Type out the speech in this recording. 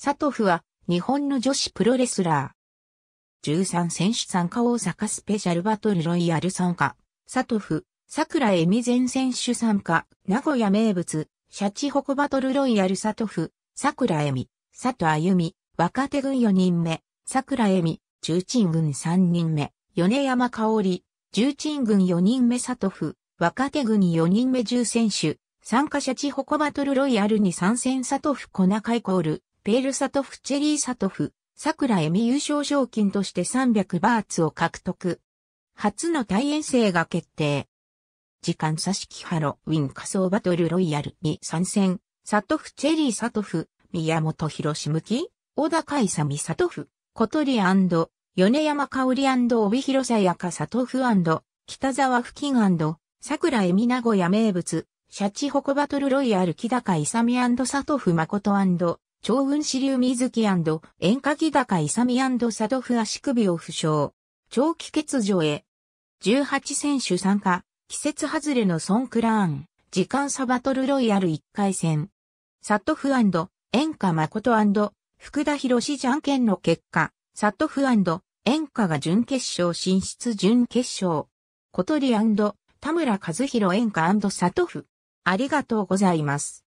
サトフは日本の女子プロレスラー。13選手参加大阪スペシャルバトルロイヤル参加。サトフ、桜恵美前選手参加。名古屋名物、シャチホコバトルロイヤルサトフ、桜恵美、トアユミ、若手軍4人目、桜恵美、重鎮軍3人目、米山香織、重鎮軍4人目サトフ、若手軍4人目重選手、参加者地ホコバトルロイヤルに参戦サトフコナカイコール、ペールサトフチェリーサトフ、桜エミ優勝賞金として300バーツを獲得。初の大遠征が決定。時間差しハロウィン仮想バトルロイヤルに参戦。サトフチェリーサトフ、宮本博士向き、小高勇サトフ、小鳥米山香織帯広さやかサトフ北沢付近桜エミ名古屋名物、シャチホコバトルロイヤル木高勇サトフ誠長雲支流水木演歌木高勇佐渡府足首を負傷。長期欠場へ。18選手参加。季節外れのソンクラーン。時間差バトルロイヤル1回戦。サットフ演歌誠福田博士じゃんけんの結果、サットフ演歌が準決勝進出準決勝。小鳥田村和弘演歌サトフ。ありがとうございます。